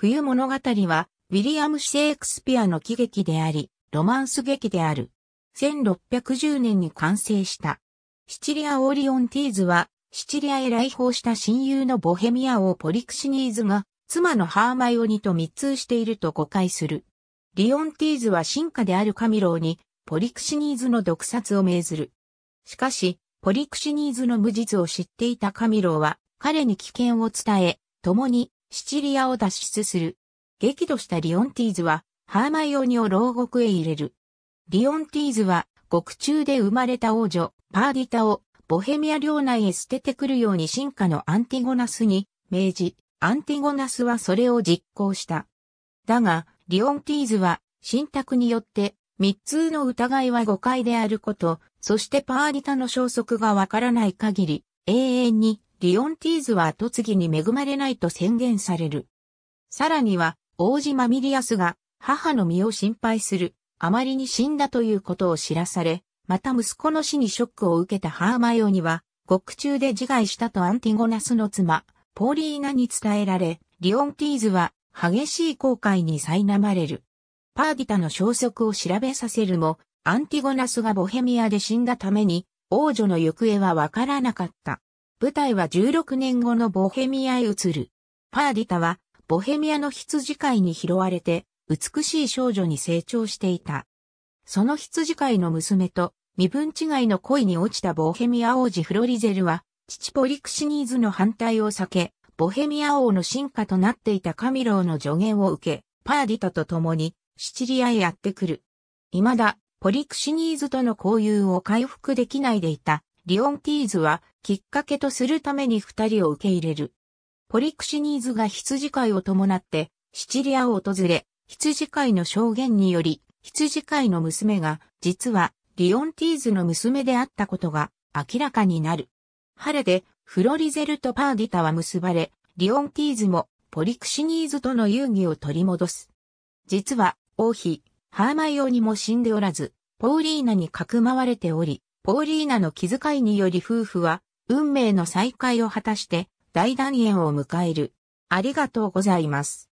冬物語は、ウィリアム・シェイクスピアの喜劇であり、ロマンス劇である。1610年に完成した。シチリア・オーリオンティーズは、シチリアへ来訪した親友のボヘミア王ポリクシニーズが、妻のハーマイオニと密通していると誤解する。リオンティーズは進化であるカミローに、ポリクシニーズの毒殺を命ずる。しかし、ポリクシニーズの無実を知っていたカミローは、彼に危険を伝え、共にシチリアを脱出する。激怒したリオンティーズは、ハーマイオニを牢獄へ入れる。リオンティーズは、獄中で生まれた王女、パーディタを、ボヘミア領内へ捨ててくるように進化のアンティゴナスに命じ、アンティゴナスはそれを実行した。だが、リオンティーズは、信託によって、三つの疑いは誤解であること、そしてパーディタの消息がわからない限り、永遠にリオンティーズは後継ぎに恵まれないと宣言される。さらには、王子マミリアスが母の身を心配する、あまりに死んだということを知らされ、また息子の死にショックを受けたハーマヨニは、獄中で自害したとアンティゴナスの妻、ポーリーナに伝えられ、リオンティーズは激しい後悔に苛まれる。パーディタの消息を調べさせるも、アンティゴナスがボヘミアで死んだために、王女の行方はわからなかった。舞台は16年後のボヘミアへ移る。パーディタは、ボヘミアの羊飼いに拾われて、美しい少女に成長していた。その羊飼いの娘と、身分違いの恋に落ちたボヘミア王子フロリゼルは、父ポリクシニーズの反対を避け、ボヘミア王の進化となっていたカミローの助言を受け、パーディタと共にシチリアへやってくる。未だポリクシニーズとの交友を回復できないでいたリオンティーズはきっかけとするために二人を受け入れる。ポリクシニーズが羊飼いを伴ってシチリアを訪れ、羊飼いの証言により、羊飼いの娘が実はリオンティーズの娘であったことが明らかになる。晴れでフロリゼルとパーディタは結ばれ、リオンティーズもポリクシニーズとの遊戯を取り戻す。実は王妃、ハーマイオにも死んでおらず、ポーリーナにかくまわれており、ポーリーナの気遣いにより夫婦は、運命の再会を果たして、大団円を迎える。ありがとうございます。